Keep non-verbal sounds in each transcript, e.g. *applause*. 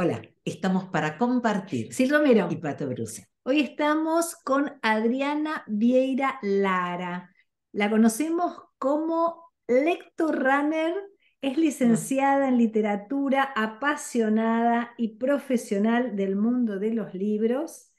Hola, estamos para compartir. Sí, Romero. Y Pato Bruce. Hoy estamos con Adriana Vieira Lara. La conocemos como Lecto Runner. Es licenciada en literatura, apasionada y profesional del mundo de los libros.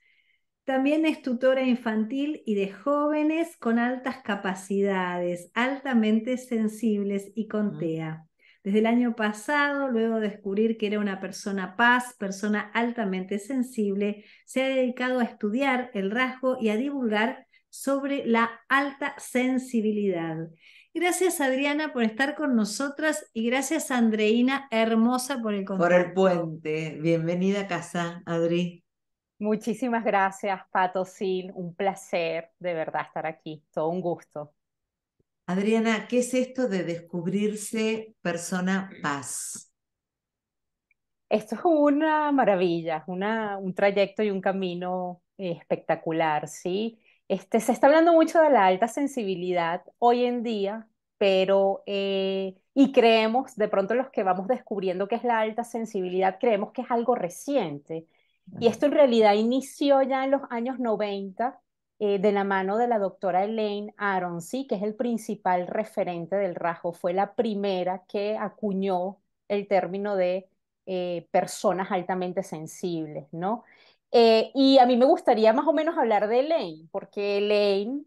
También es tutora infantil y de jóvenes con altas capacidades, altamente sensibles y con mm. TEA desde el año pasado, luego de descubrir que era una persona paz, persona altamente sensible, se ha dedicado a estudiar el rasgo y a divulgar sobre la alta sensibilidad. Gracias Adriana por estar con nosotras y gracias Andreina Hermosa por el Por el puente. Bienvenida a casa, Adri. Muchísimas gracias, Pato Un placer de verdad estar aquí. Todo un gusto. Adriana, ¿qué es esto de descubrirse persona mm. paz? Esto es una maravilla, una, un trayecto y un camino eh, espectacular, ¿sí? Este, se está hablando mucho de la alta sensibilidad hoy en día, pero, eh, y creemos, de pronto los que vamos descubriendo qué es la alta sensibilidad, creemos que es algo reciente. Y esto en realidad inició ya en los años 90 eh, de la mano de la doctora Elaine sí que es el principal referente del rasgo, fue la primera que acuñó el término de eh, personas altamente sensibles, ¿no? Eh, y a mí me gustaría más o menos hablar de Elaine, porque Elaine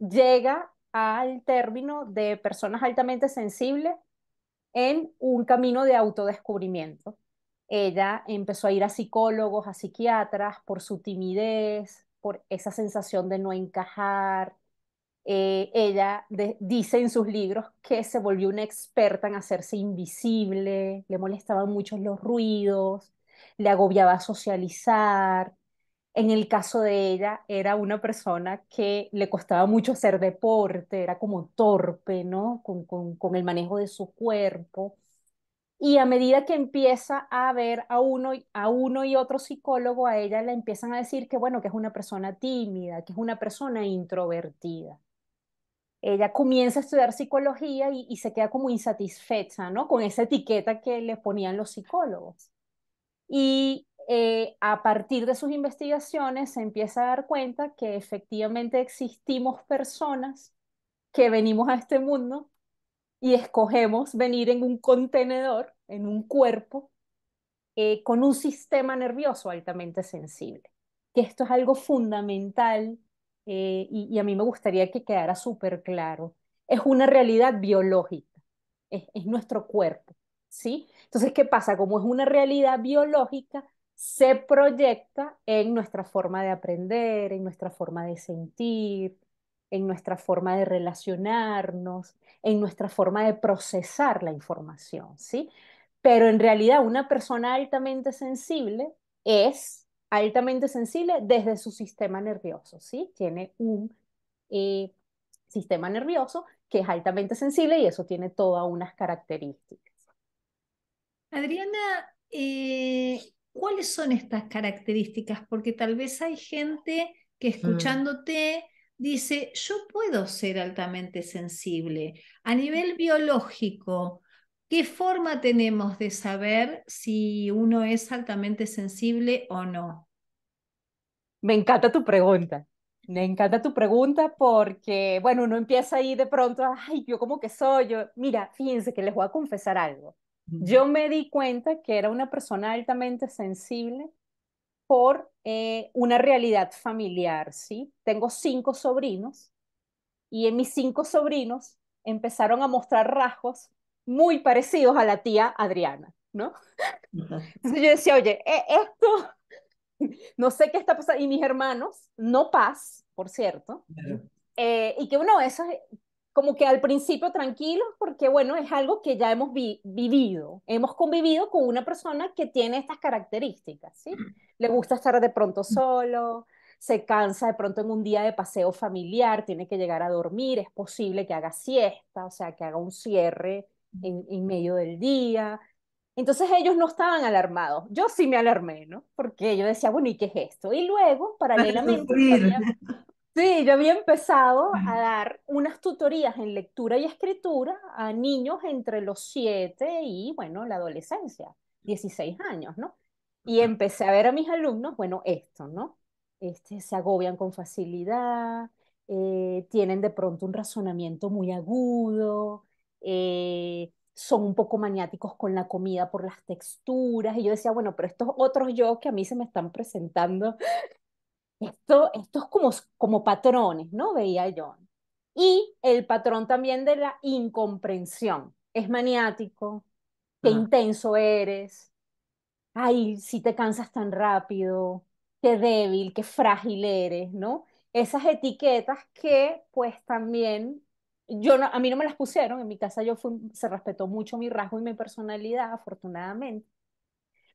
llega al término de personas altamente sensibles en un camino de autodescubrimiento. Ella empezó a ir a psicólogos, a psiquiatras por su timidez, por esa sensación de no encajar. Eh, ella dice en sus libros que se volvió una experta en hacerse invisible, le molestaban mucho los ruidos, le agobiaba socializar. En el caso de ella, era una persona que le costaba mucho hacer deporte, era como torpe, ¿no? con el manejo de su cuerpo. Y a medida que empieza a ver a uno, a uno y otro psicólogo, a ella le empiezan a decir que, bueno, que es una persona tímida, que es una persona introvertida. Ella comienza a estudiar psicología y, se queda como insatisfecha, ¿no? Con esa etiqueta que le ponían los psicólogos. Y eh, a partir de sus investigaciones se empieza a dar cuenta que efectivamente existimos personas que venimos a este mundo y escogemos venir en un contenedor, en un cuerpo, eh, con un sistema nervioso altamente sensible. Que esto es algo fundamental eh, y, a mí me gustaría que quedara súper claro. Es una realidad biológica, es, nuestro cuerpo, ¿sí? Entonces, ¿qué pasa? Como es una realidad biológica, se proyecta en nuestra forma de aprender, en nuestra forma de sentir, en nuestra forma de relacionarnos, en nuestra forma de procesar la información, ¿sí? Pero en realidad una persona altamente sensible es altamente sensible desde su sistema nervioso, ¿sí? Tiene un eh, sistema nervioso que es altamente sensible y eso tiene todas unas características. Adriana, eh, ¿cuáles son estas características? Porque tal vez hay gente que mm. escuchándote dice, yo puedo ser altamente sensible. A nivel biológico, ¿qué forma tenemos de saber si uno es altamente sensible o no? Me encanta tu pregunta. Me encanta tu pregunta porque, bueno, uno empieza ahí de pronto, ay, yo como que soy yo. Mira, fíjense que les voy a confesar algo. Yo me di cuenta que era una persona altamente sensible por eh, una realidad familiar, ¿sí? Tengo cinco sobrinos y en mis cinco sobrinos empezaron a mostrar rasgos muy parecidos a la tía Adriana, ¿no? Entonces yo decía, oye, e, esto, no sé qué está pasando. Y mis hermanos, no paz, por cierto. Eh, y que uno de esos como que al principio tranquilos, porque bueno, es algo que ya hemos vivido, hemos convivido con una persona que tiene estas características, ¿sí? Mm. Le gusta estar de pronto solo, se cansa de pronto en un día de paseo familiar, tiene que llegar a dormir, es posible que haga siesta, o sea, que haga un cierre mm. en, medio del día. Entonces ellos no estaban alarmados. Yo sí me alarmé, ¿no? Porque yo decía, bueno, ¿y qué es esto? Y luego, *laughs* paralelamente, Sí, yo había empezado a dar unas tutorías en lectura y escritura a niños entre los 7 y, bueno, la adolescencia, 16 años, ¿no? Y empecé a ver a mis alumnos, bueno, esto, ¿no? Este, se agobian con facilidad, eh, tienen de pronto un razonamiento muy agudo, eh, son un poco maniáticos con la comida por las texturas. Y yo decía, bueno, pero estos otros yo que a mí se me están presentando esto, es como, como patrones, ¿no? Veía yo. Y el patrón también de la incomprensión. Es maniático, qué mm. intenso eres, ay, si te cansas tan rápido, qué débil, qué frágil eres, ¿no? Esas etiquetas que pues también yo a mí no me las pusieron, en mi casa yo fui, se respetó mucho mi rasgo y mi personalidad, afortunadamente,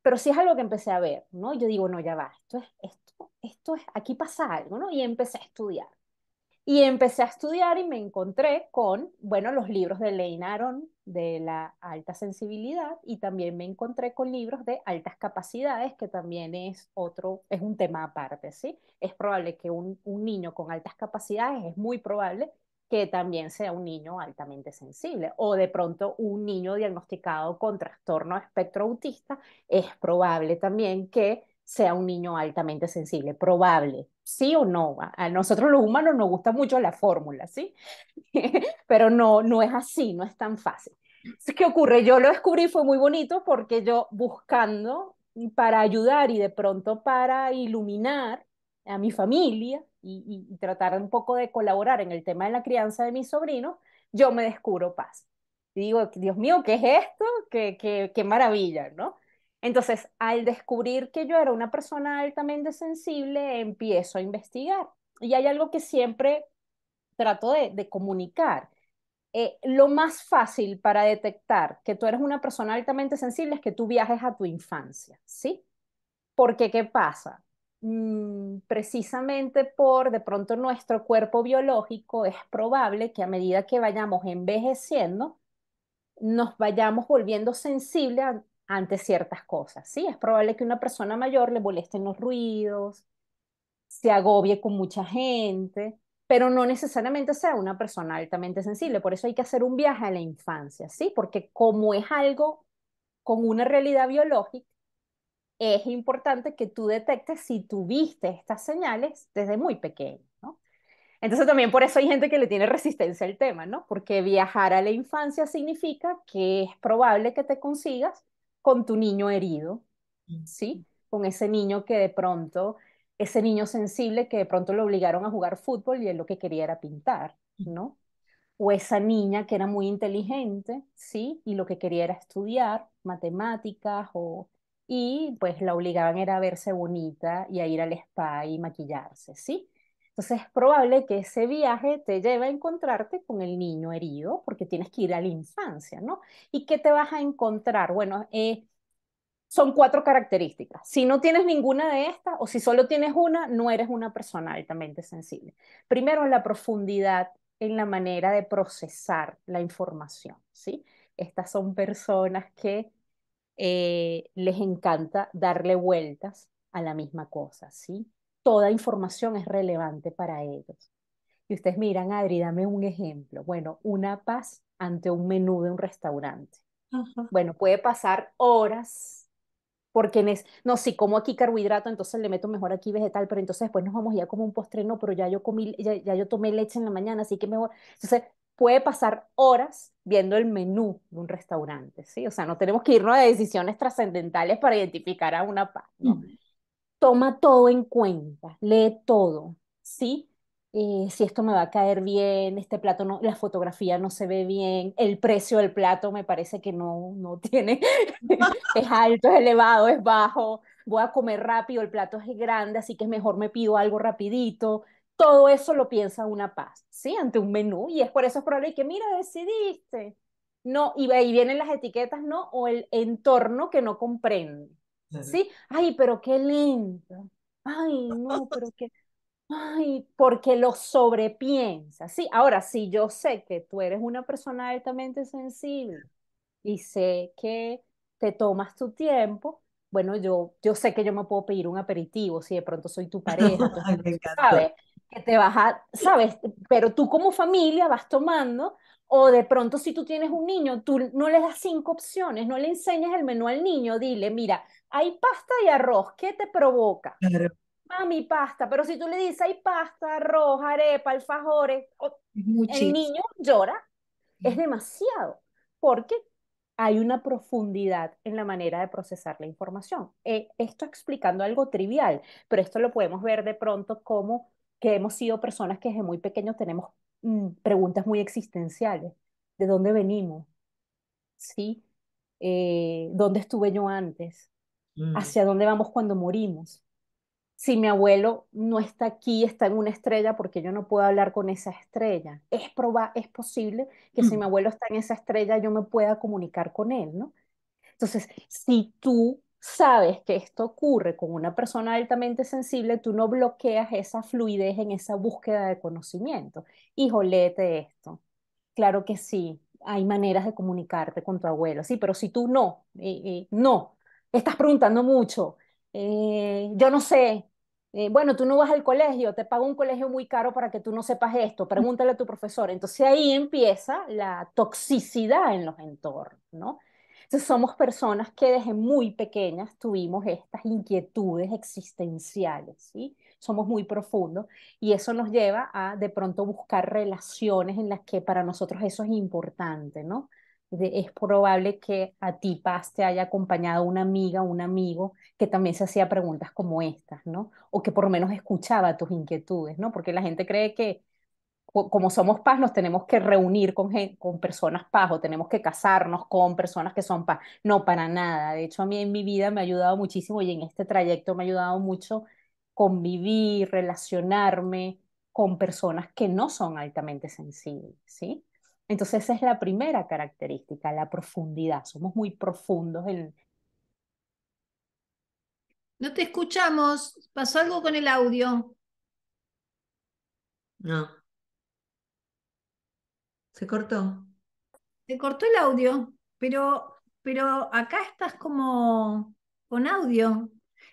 pero sí es algo que empecé a ver, ¿no? Yo digo, no, ya va, esto es, esto, esto es, aquí pasa algo, ¿no? Y empecé a estudiar. Y empecé a estudiar y me encontré con, bueno, los libros de leinaron Aron de la alta sensibilidad y también me encontré con libros de altas capacidades, que también es otro, es un tema aparte, ¿sí? Es probable que un, un niño con altas capacidades, es muy probable que también sea un niño altamente sensible o de pronto un niño diagnosticado con trastorno espectro autista, es probable también que sea un niño altamente sensible, probable, sí o no. A nosotros los humanos nos gusta mucho la fórmula, ¿sí? *laughs* Pero no, no es así, no es tan fácil. ¿Qué ocurre? Yo lo descubrí, fue muy bonito porque yo buscando para ayudar y de pronto para iluminar a mi familia, y, tratar un poco de colaborar en el tema de la crianza de mi sobrino yo me descubro paz. Y digo, Dios mío, ¿qué es esto? ¿Qué, qué, maravilla, ¿no? Entonces, al descubrir que yo era una persona altamente sensible, empiezo a investigar. Y hay algo que siempre trato de, comunicar. Eh, lo más fácil para detectar que tú eres una persona altamente sensible es que tú viajes a tu infancia, ¿sí? Porque, ¿qué pasa? Mm, precisamente por de pronto nuestro cuerpo biológico, es probable que a medida que vayamos envejeciendo, nos vayamos volviendo sensibles ante ciertas cosas. Sí, es probable que una persona mayor le molesten los ruidos, se agobie con mucha gente, pero no necesariamente sea una persona altamente sensible. Por eso hay que hacer un viaje a la infancia, ¿sí? Porque como es algo con una realidad biológica, es importante que tú detectes si tuviste estas señales desde muy pequeño. ¿no? Entonces también por eso hay gente que le tiene resistencia al tema, ¿no? Porque viajar a la infancia significa que es probable que te consigas con tu niño herido, ¿sí? Con ese niño que de pronto, ese niño sensible que de pronto lo obligaron a jugar fútbol y él lo que quería era pintar, ¿no? O esa niña que era muy inteligente, ¿sí? Y lo que quería era estudiar matemáticas o y pues la obligaban era a verse bonita y a ir al spa y maquillarse, ¿sí? Entonces es probable que ese viaje te lleve a encontrarte con el niño herido porque tienes que ir a la infancia, ¿no? ¿Y qué te vas a encontrar? Bueno, eh, son cuatro características. Si no tienes ninguna de estas o si solo tienes una, no eres una persona altamente sensible. Primero, la profundidad en la manera de procesar la información, ¿sí? Estas son personas que eh, les encanta darle vueltas a la misma cosa, ¿sí? Toda información es relevante para ellos. Y ustedes miran, Adri, dame un ejemplo. Bueno, una paz ante un menú de un restaurante. Bueno, puede pasar horas porque no, si como aquí carbohidrato, entonces le meto mejor aquí vegetal, pero entonces después nos vamos ya como un postre, no, pero ya yo comí, ya, yo tomé leche en la mañana, así que mejor. Entonces, puede pasar horas viendo el menú de un restaurante, ¿sí? O sea, no tenemos que irnos a decisiones trascendentales para identificar a una paz, Toma todo en cuenta, lee todo, ¿sí? Eh, si esto me va a caer bien, este plato no, la fotografía no se ve bien, el precio del plato me parece que no, no tiene, *laughs* es alto, es elevado, es bajo, voy a comer rápido, el plato es grande, así que es mejor me pido algo rapidito, todo eso lo piensa una paz, ¿sí? Ante un menú. Y es por eso es probable que, mira, decidiste. No, y ahí vienen las etiquetas, ¿no? O el entorno que no comprende, ¿sí? Ay, pero qué lindo. Ay, no, pero qué... Ay, porque lo sobrepiensa, ¿sí? Ahora, si yo sé que tú eres una persona altamente sensible y sé que te tomas tu tiempo, bueno, yo, yo sé que yo me puedo pedir un aperitivo si de pronto soy tu pareja. *laughs* ¿sabes? te vas a, ¿sabes? Pero tú como familia vas tomando, o de pronto si tú tienes un niño, tú no le das cinco opciones, no le enseñas el menú al niño, dile, mira, hay pasta y arroz, ¿qué te provoca? Mami, pasta, pero si tú le dices, hay pasta, arroz, arepa, alfajores, el niño llora, es demasiado, porque hay una profundidad en la manera de procesar la información. Eh, esto explicando algo trivial, pero esto lo podemos ver de pronto como que hemos sido personas que desde muy pequeños tenemos mm, preguntas muy existenciales. ¿De dónde venimos? ¿Sí? Eh, ¿Dónde estuve yo antes? Mm. ¿Hacia dónde vamos cuando morimos? Si mi abuelo no está aquí, está en una estrella, porque yo no puedo hablar con esa estrella. Es, proba es posible que si mm. mi abuelo está en esa estrella, yo me pueda comunicar con él, ¿no? Entonces, si tú sabes que esto ocurre con una persona altamente sensible, tú no bloqueas esa fluidez en esa búsqueda de conocimiento. Hijo, léete esto. Claro que sí, hay maneras de comunicarte con tu abuelo, sí, pero si tú no, eh, eh, no, estás preguntando mucho, eh, yo no sé, bueno, tú no vas al colegio, te pago un colegio muy caro para que tú no sepas esto, pregúntale a tu profesor. Entonces ahí empieza la toxicidad en los entornos, ¿no? somos personas que desde muy pequeñas tuvimos estas inquietudes existenciales, ¿sí? Somos muy profundos y eso nos lleva a de pronto buscar relaciones en las que para nosotros eso es importante, ¿no? es probable que a ti, Paz, te haya acompañado una amiga, un amigo que también se hacía preguntas como estas, ¿no? O que por lo menos escuchaba tus inquietudes, ¿no? Porque la gente cree que como somos paz, nos tenemos que reunir con, personas paz o tenemos que casarnos con personas que son paz. No, para nada. De hecho, a mí en mi vida me ha ayudado muchísimo y en este trayecto me ha ayudado mucho convivir, relacionarme con personas que no son altamente sensibles, ¿sí? Entonces esa es la primera característica, la profundidad. Somos muy profundos en... No te escuchamos. ¿Pasó algo con el audio? No. Se cortó. Se cortó el audio, pero, pero acá estás como con audio.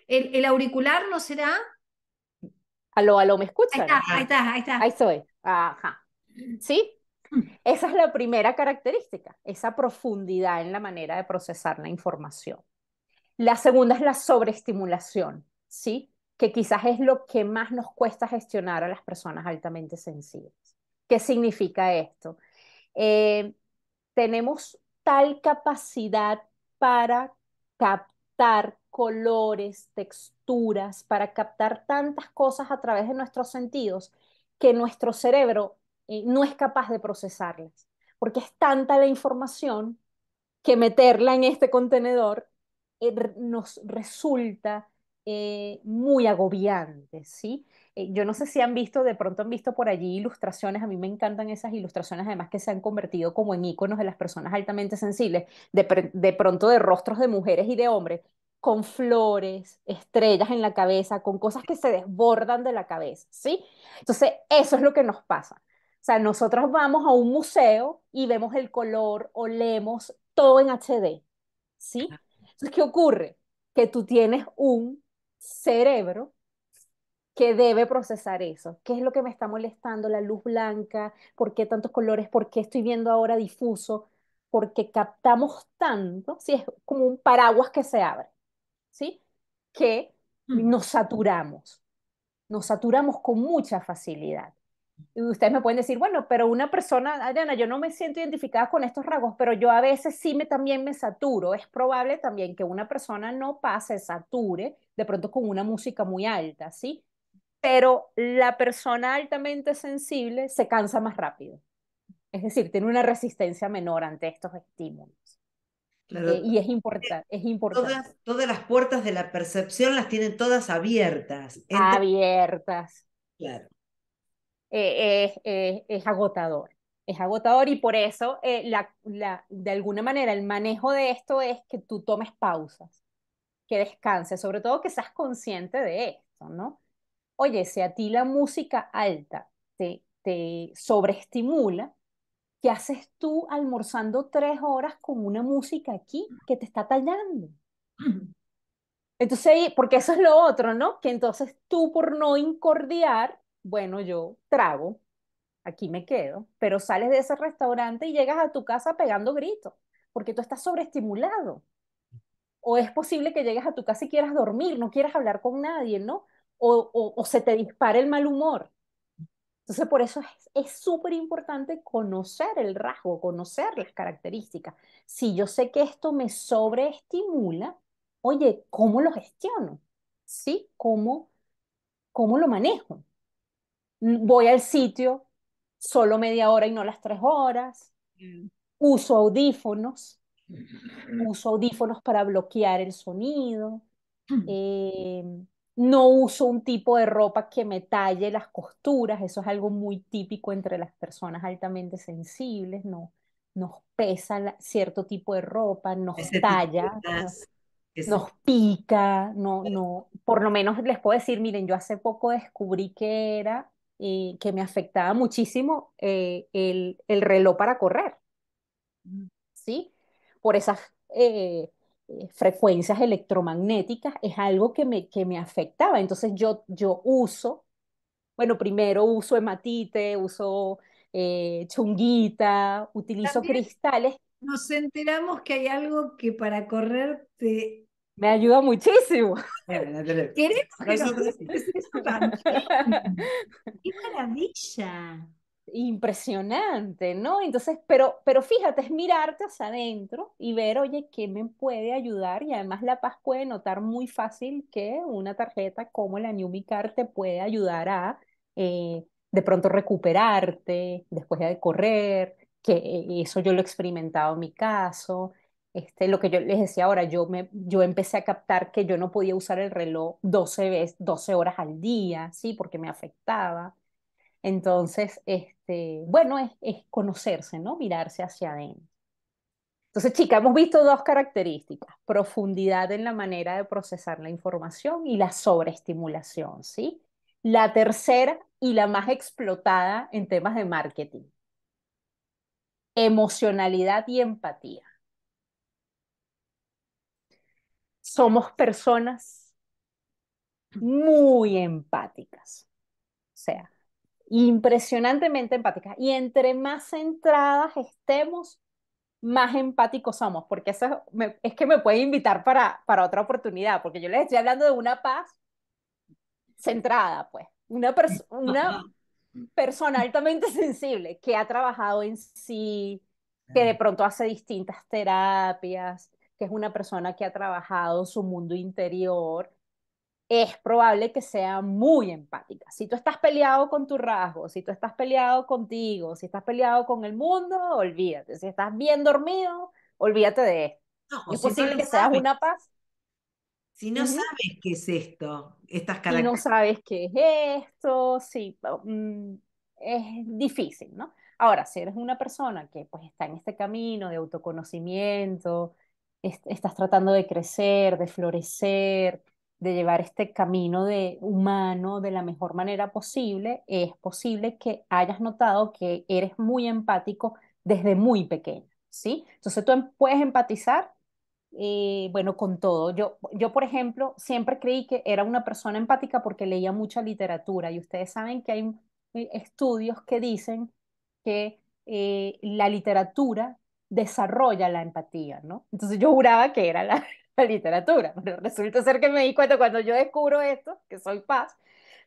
¿El, auricular no será? Aló, aló, ¿me escuchan? Ahí está, ahí está, ahí está. Ahí Ajá. ¿Sí? *clears throat* Esa es la primera característica, esa profundidad en la manera de procesar la información. La segunda es la sobreestimulación, ¿sí? Que quizás es lo que más nos cuesta gestionar a las personas altamente sensibles. ¿Qué significa esto? Eh, tenemos tal capacidad para captar colores, texturas, para captar tantas cosas a través de nuestros sentidos que nuestro cerebro eh, no es capaz de procesarlas, porque es tanta la información que meterla en este contenedor eh, nos resulta muy agobiante, ¿sí? Eh, yo no sé si han visto, de pronto han visto por allí ilustraciones, a mí me encantan esas ilustraciones, además que se han convertido como en iconos de las personas altamente sensibles, de, pronto de rostros de mujeres y de hombres, con flores, estrellas en la cabeza, con cosas que se desbordan de la cabeza, ¿sí? Entonces, eso es lo que nos pasa. O sea, nosotros vamos a un museo y vemos el color, o olemos, todo en HD, ¿sí? Entonces, ¿qué ocurre? Que tú tienes un cerebro que debe procesar eso. ¿Qué es lo que me está molestando? La luz blanca, ¿por qué tantos colores? ¿Por qué estoy viendo ahora difuso? Porque captamos tanto, si es como un paraguas que se abre, ¿sí? Que mm. nos saturamos, nos saturamos con mucha facilidad. Y ustedes me pueden decir, bueno, pero una persona, Adriana, yo no me siento identificada con estos rasgos, pero yo a veces sí me también me saturo. Es probable también que una persona no pase, sature de pronto con una música muy alta, ¿sí? pero la persona altamente sensible se cansa más rápido. Es decir, tiene una resistencia menor ante estos estímulos. Eh, y es importante. Es importante. Todas, las puertas de la percepción las tienen todas abiertas. abiertas. Claro. Eh, es agotador. Es agotador y por eso, eh, de alguna manera, el manejo de esto es que tú tomes pausas, que descanses, sobre todo que seas consciente de esto, ¿no? oye, si a ti la música alta te, te sobreestimula, ¿qué haces tú almorzando tres horas con una música aquí que te está tallando? Entonces, porque eso es lo otro, ¿no? Que entonces tú por no incordiar, bueno, yo trago, aquí me quedo, pero sales de ese restaurante y llegas a tu casa pegando gritos, porque tú estás sobreestimulado. O es posible que llegues a tu casa y quieras dormir, no quieras hablar con nadie, ¿no? o, se te dispara el mal humor. Entonces, por eso es súper importante conocer el rasgo, conocer las características. Si yo sé que esto me sobreestimula, oye, ¿cómo lo gestiono? ¿Sí? ¿Cómo, cómo lo manejo? Mm, voy al sitio solo media hora y no las tres horas. Mm. Uso audífonos. Mm. Uso audífonos para bloquear el sonido. Eh, no uso un tipo de ropa que me talle las costuras, eso es algo muy típico entre las personas altamente sensibles, no nos pesa cierto tipo de ropa, nos talla, nos, pica, no, no, por lo menos les puedo decir, miren, yo hace poco descubrí que era, y eh, que me afectaba muchísimo eh, el, el, reloj para correr, mm. ¿sí? Por esas... Eh, eh, frecuencias electromagnéticas es algo que me, que me afectaba. Entonces yo, yo uso, bueno, primero uso hematite, uso eh, chunguita, utilizo cristales. Nos enteramos que hay algo que para correr te... Me ayuda muchísimo. *laughs* ¡Qué maravilla! impresionante, ¿no? Entonces, pero, pero fíjate, es mirarte hacia adentro y ver, oye, ¿qué me puede ayudar? Y además La Paz puede notar muy fácil que una tarjeta como la Micar te puede ayudar a eh, de pronto recuperarte después de correr, que eso yo lo he experimentado en mi caso. Este, lo que yo les decía ahora, yo, me, yo empecé a captar que yo no podía usar el reloj 12, veces, 12 horas al día, ¿sí? porque me afectaba. Entonces, este, bueno, es, conocerse, ¿no? Mirarse hacia adentro. Entonces, chicas, hemos visto dos características, profundidad en la manera de procesar la información y la sobreestimulación, ¿sí? La tercera y la más explotada en temas de marketing, emocionalidad y empatía. Somos personas muy empáticas, o sea, impresionantemente empáticas. Y entre más centradas estemos, más empáticos somos, porque eso es, que me puede invitar para, para otra oportunidad, porque yo les estoy hablando de una paz centrada, pues, una, una persona altamente sensible que ha trabajado en sí, que de pronto hace distintas terapias, que es una persona que ha trabajado su mundo interior es probable que sea muy empática. Si tú estás peleado con tu rasgo, si tú estás peleado contigo, si estás peleado con el mundo, olvídate. Si estás bien dormido, olvídate de esto. es posible que seas una paz. Si no sabes qué es esto, estas características. Si no sabes qué es esto, sí, mm, es difícil, ¿no? Ahora, si eres una persona que pues está en este camino de autoconocimiento, estás tratando de crecer, de florecer, de llevar este camino de humano de la mejor manera posible, es posible que hayas notado que eres muy empático desde muy pequeño, ¿sí? Entonces tú em, puedes empatizar, eh, bueno, con todo. Yo, yo, por ejemplo, siempre creí que era una persona empática porque leía mucha literatura y ustedes saben que hay eh, estudios que dicen que eh, la literatura desarrolla la empatía, ¿no? Entonces yo juraba que era la, *laughs* literatura, pero resulta ser que me di cuenta cuando yo descubro esto, que soy paz,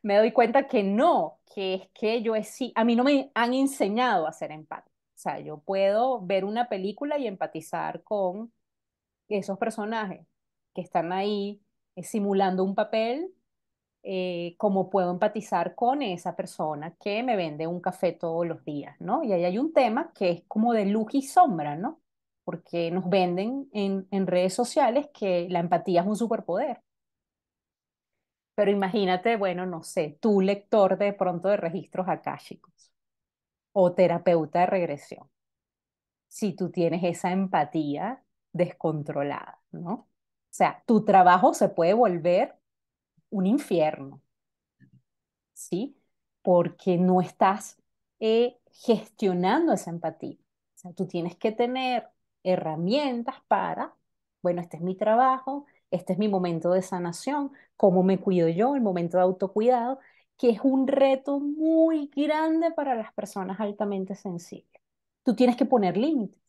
me doy cuenta que no, que es que yo es sí, a mí no me han enseñado a ser empático. O sea, yo puedo ver una película y empatizar con esos personajes que están ahí eh, simulando un papel, eh, como puedo empatizar con esa persona que me vende un café todos los días, ¿no? Y ahí hay un tema que es como de luz y sombra, ¿no? porque nos venden en, en redes sociales que la empatía es un superpoder. Pero imagínate, bueno, no sé, tú lector de pronto de registros akáshicos o terapeuta de regresión, si tú tienes esa empatía descontrolada, ¿no? O sea, tu trabajo se puede volver un infierno, ¿sí? Porque no estás eh, gestionando esa empatía. O sea, tú tienes que tener herramientas para, bueno, este es mi trabajo, este es mi momento de sanación, cómo me cuido yo, el momento de autocuidado, que es un reto muy grande para las personas altamente sensibles. Tú tienes que poner límites,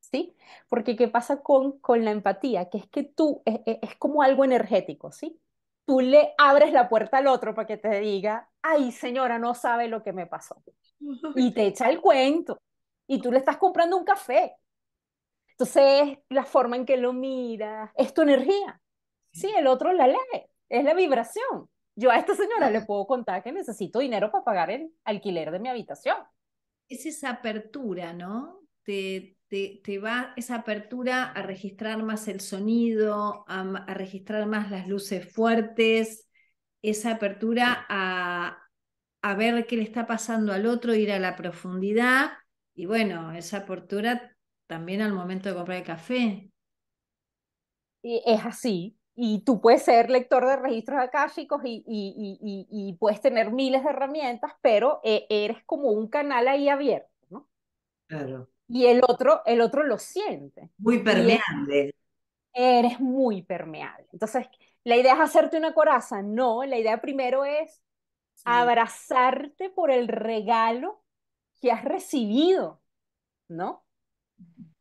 ¿sí? Porque ¿qué pasa con, con la empatía? Que es que tú, es, e, es como algo energético, ¿sí? Tú le abres la puerta al otro para que te diga, ay señora, no sabe lo que me pasó. *laughs* Y te echa el cuento. Y tú le estás comprando un café entonces, la forma en que lo mira es tu energía. Sí, el otro la lee, es la vibración. Yo a esta señora le puedo contar que necesito dinero para pagar el alquiler de mi habitación. Es esa apertura, ¿no? Te, te, va esa apertura a registrar más el sonido, a, registrar más las luces fuertes, esa apertura a, a ver qué le está pasando al otro, ir a la profundidad. Y bueno, esa apertura también al momento de comprar el café. es así. Y tú puedes ser lector de registros akáshicos y, y, y, puedes tener miles de herramientas, pero eh, eres como un canal ahí abierto, ¿no? Claro. Y el otro, el otro lo siente. Muy permeable. Eres muy permeable. Entonces, la idea es hacerte una coraza. No, la idea primero es abrazarte por el regalo que has recibido, ¿no?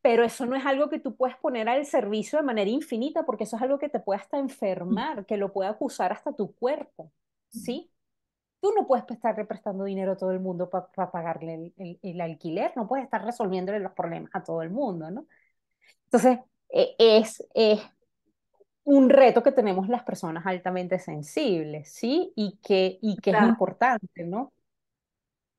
pero eso no es algo que tú puedes poner al servicio de manera infinita, porque eso es algo que te puede hasta enfermar, que lo puede acusar hasta tu cuerpo, ¿sí? Tú no puedes estar prestando dinero a todo el mundo para pagarle el, alquiler, no puedes estar resolviéndole los problemas a todo el mundo, ¿no? Entonces, e, es, un reto que tenemos las personas altamente sensibles, ¿sí? Y que, y que es importante, ¿no?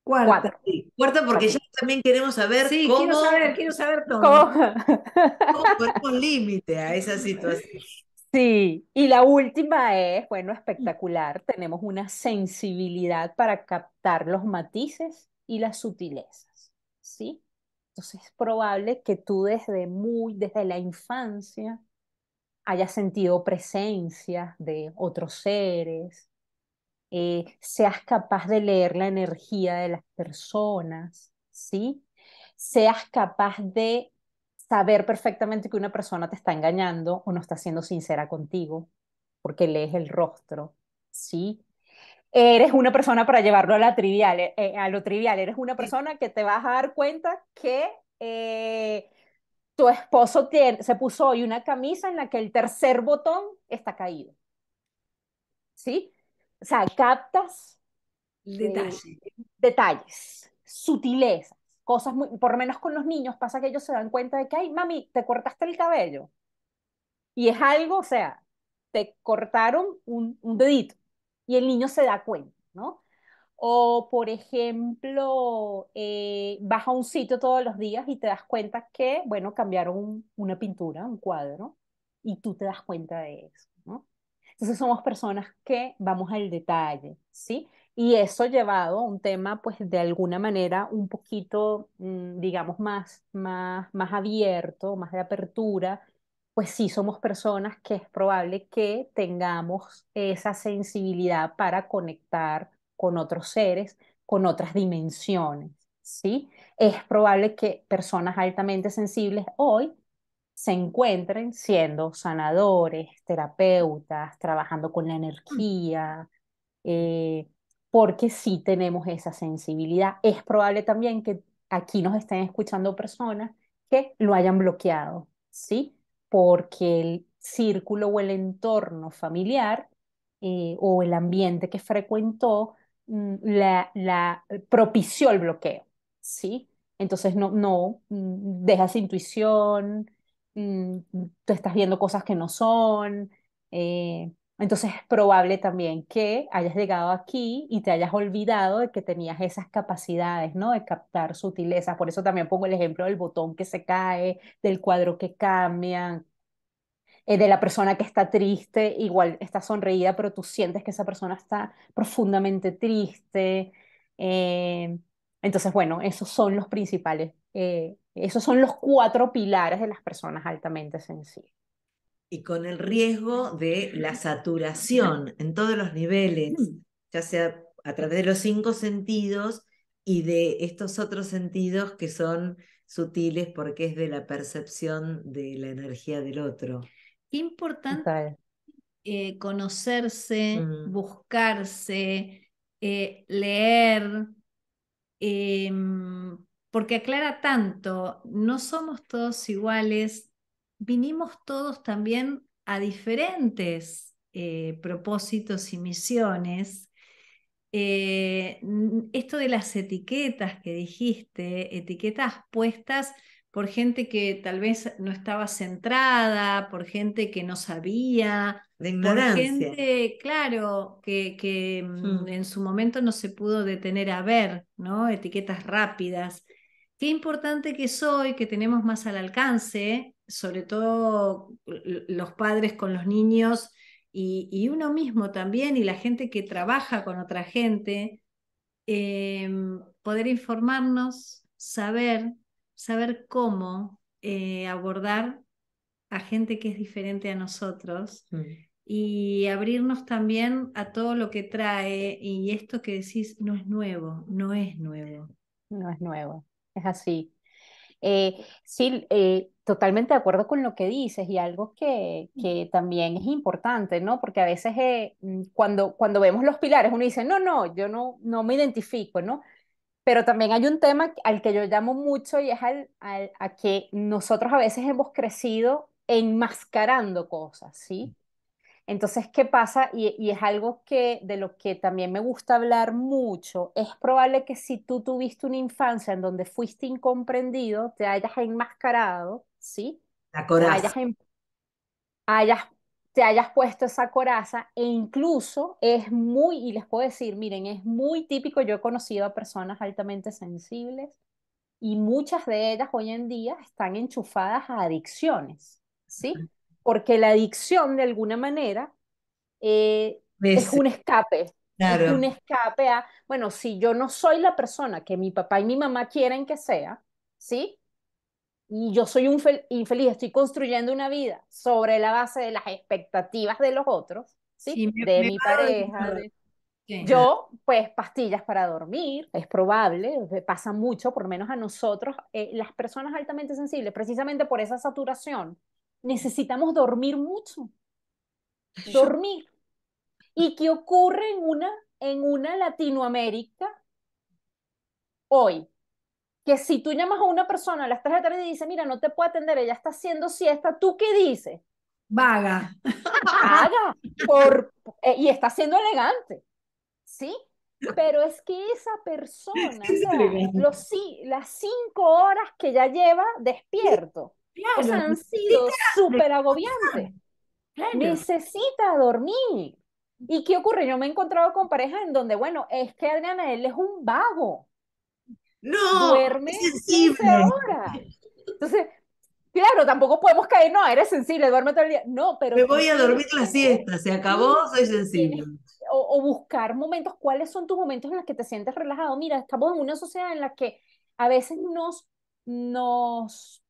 Cuarta, cuarta. porque ya también queremos saber sí, Quiero saber, quiero saber todo. cómo. *laughs* límite a esa situación? Sí, y la última es, bueno, espectacular. Tenemos una sensibilidad para captar los matices y las sutilezas, ¿sí? Entonces es probable que tú desde muy, desde la infancia, hayas sentido presencia de otros seres, eh, seas capaz de leer la energía de las personas, ¿sí? Seas capaz de saber perfectamente que una persona te está engañando o no está siendo sincera contigo, porque lees el rostro, ¿sí? Eres una persona, para llevarlo a, la trivial, eh, eh, a lo trivial, eres una persona que te vas a dar cuenta que tu esposo tiene, se puso hoy una camisa en la que el tercer botón está caído. ¿Sí? o sea, captas detalles, sutilezas, cosas muy, por lo menos con los niños pasa que ellos se dan cuenta de que, ay, mami, te cortaste el cabello. Y es algo, o sea, te cortaron un, un dedito y el niño se da cuenta, ¿no? O, por ejemplo, eh, vas a un sitio todos los días y te das cuenta que, bueno, cambiaron una pintura, un cuadro, y tú te das cuenta de eso, ¿no? Entonces somos personas que vamos al detalle, ¿sí? Y eso llevado a un tema, pues de alguna manera un poquito, mm, digamos, más, más, más abierto, más de apertura, pues sí somos personas que es probable que tengamos esa sensibilidad para conectar con otros seres, con otras dimensiones, ¿sí? Es probable que personas altamente sensibles hoy se encuentren siendo sanadores, terapeutas, trabajando con la mm. energía, eh, porque sí tenemos esa sensibilidad. Es probable también que aquí nos estén escuchando personas que lo hayan bloqueado, ¿sí? Porque el círculo o el entorno familiar eh, o el ambiente que frecuentó mm, la, eh, propició el bloqueo, ¿sí? Entonces no, no mm, dejas intuición, Mm, te estás viendo cosas que no son. Eh, entonces es probable también que hayas llegado aquí y te hayas olvidado de que tenías esas capacidades, ¿no? De captar sutilezas. Por eso también pongo el ejemplo del botón que se cae, del cuadro que cambia, eh, de la persona que está triste, igual está sonreída, pero tú sientes que esa persona está profundamente triste. Eh, entonces, bueno, esos son los principales esos son los cuatro pilares de las personas altamente sensibles. Y con el riesgo de la saturación en todos los niveles, mm. ya sea a través de los cinco sentidos y de estos otros sentidos que son sutiles porque es de la percepción de la energía del otro. Qué importante eh, conocerse, mm. buscarse, eh, leer, em, porque aclara tanto, no somos todos iguales, vinimos todos también a diferentes eh, propósitos y misiones. Eh, esto de las etiquetas que dijiste, etiquetas puestas por gente que tal vez no estaba centrada, por gente que no sabía, de por gente, claro, que, mm, mm. en su momento no se pudo detener a ver, ¿no? Etiquetas rápidas qué importante que soy, que tenemos más al alcance, sobre todo los padres con los niños y, uno mismo también y la gente que trabaja con otra gente, em, poder informarnos, saber, saber cómo eh, abordar a gente que es diferente a nosotros. Mm. y abrirnos también a todo lo que trae y esto que decís no es nuevo, no es nuevo. No es nuevo es así. Eh, sí, eh, totalmente de acuerdo con lo que dices y algo que, mm. también es importante, ¿no? Porque a veces eh, mm, cuando, cuando vemos los pilares uno dice, no, no, yo no, no me identifico, ¿no? Pero también hay un tema al que yo llamo mucho y es a que nosotros a veces hemos crecido enmascarando cosas, ¿sí? Entonces, ¿qué pasa? Y, es algo que de lo que también me gusta hablar mucho. Es probable que si tú tuviste una infancia en donde fuiste incomprendido, te hayas enmascarado, ¿sí? La coraza. Te em, hayas, te hayas puesto esa coraza e incluso es muy, y les puedo decir, miren, es muy típico, yo he conocido a personas altamente sensibles y muchas de ellas hoy en día están enchufadas a adicciones, ¿sí? porque la adicción de alguna manera eh, es pues, un escape. Es un escape a, bueno, si yo no soy la persona que mi papá y mi mamá quieren que sea, ¿sí? Y yo soy un infeliz, estoy construyendo una vida sobre la base de las expectativas de los otros, ¿sí? de mi pareja. yo, pues pastillas para dormir, es probable, eh, pasa mucho, por lo menos a nosotros, eh, las personas altamente sensibles, precisamente por esa saturación necesitamos dormir mucho. Dormir. ¿Y qué ocurre en una, en una Latinoamérica hoy? Que si tú llamas a una persona a las 3 de la tarde y dice mira, no te puedo atender, ella está haciendo siesta, ¿tú qué dices? Vaga. Vaga. Por, eh, y está siendo elegante. ¿Sí? Pero es que esa persona, las cinco horas que ya lleva despierto, Claro, han sido súper agobiantes. Necesita dormir. ¿Y qué ocurre? Yo me he encontrado con parejas en donde, bueno, es que Adriana, él es un vago. No, duerme sensible. Entonces, claro, tampoco podemos caer, no, eres sensible, duerme todo el día. No, pero. Me voy a dormir la siesta, se acabó, soy sensible. O, buscar momentos, ¿cuáles son tus momentos en los que te sientes relajado? Mira, estamos en una sociedad en la que a veces nos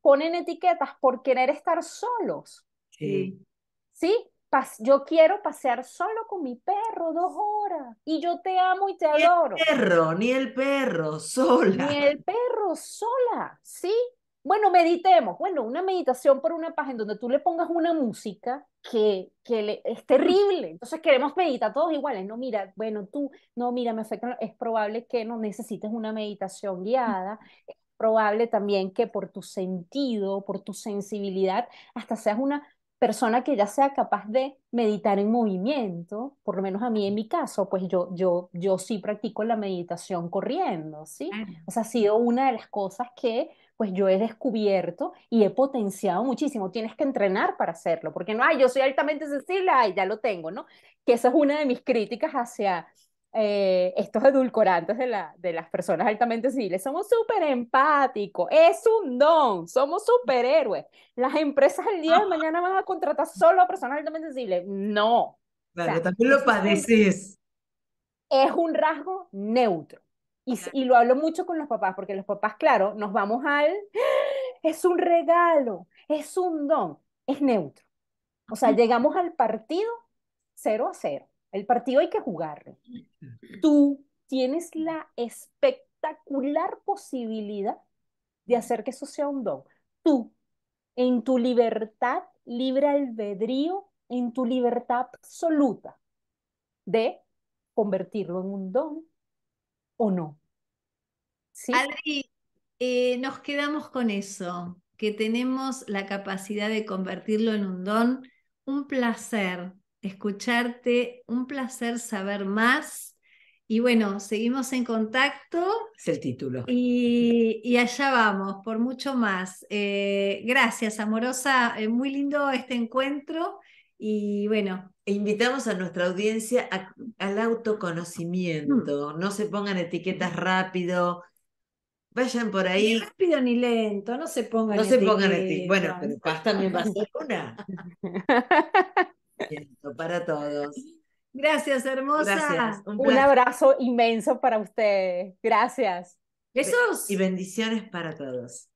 ponen etiquetas por querer estar solos. Sí. ¿Sí? yo quiero pasear solo con mi perro dos horas y yo te amo y te ni adoro. El perro, ni el perro, sola. Ni el perro, sola, ¿sí? Bueno, meditemos. Bueno, una meditación por una página donde tú le pongas una música que, que es terrible. Entonces queremos meditar todos iguales. No, mira, bueno, tú, no, mira, me afecta. Es probable que no necesites una meditación guiada probable también que por tu sentido, por tu sensibilidad, hasta seas una persona que ya sea capaz de meditar en movimiento, por lo menos a mí en mi caso, pues yo, yo, yo sí practico la meditación corriendo, ¿sí? Ah. O sea, ha sido una de las cosas que pues yo he descubierto y he potenciado muchísimo. Tienes que entrenar para hacerlo, porque no, ay, yo soy altamente sensible, ay, ya lo tengo, ¿no? Que esa es una de mis críticas hacia eh, estos edulcorantes de, la, de las personas altamente sensibles, Somos súper empáticos, es un don, somos superhéroes. Las empresas el día de ah. mañana van a contratar solo a personas altamente sensibles. No. Claro, también lo padeces. Es un rasgo neutro. Y, y lo hablo mucho con los papás, porque los papás, claro, nos vamos al, ¡Ah! es un regalo, es un don, es neutro. O sea, llegamos al partido 0 a 0. El partido hay que jugarlo. Tú tienes la espectacular posibilidad de hacer que eso sea un don. Tú, en tu libertad, libre albedrío, en tu libertad absoluta de convertirlo en un don o no. Adri, eh, nos quedamos con eso, que tenemos la capacidad de convertirlo en un don. Un placer escucharte, un placer saber más. Y bueno, seguimos en contacto. Es el título. Y, allá vamos, por mucho más. Eh, gracias, amorosa. Eh, muy lindo este encuentro. Y bueno. E invitamos a nuestra audiencia al autoconocimiento. Mm. No se pongan etiquetas rápido. Vayan por ahí. Ni rápido ni lento, no se pongan No se pongan etiquetas. Bueno, pero también va a ser una. *laughs* para todos. Gracias, hermosa. Un, abrazo inmenso para usted Gracias. Besos. Y bendiciones para todos.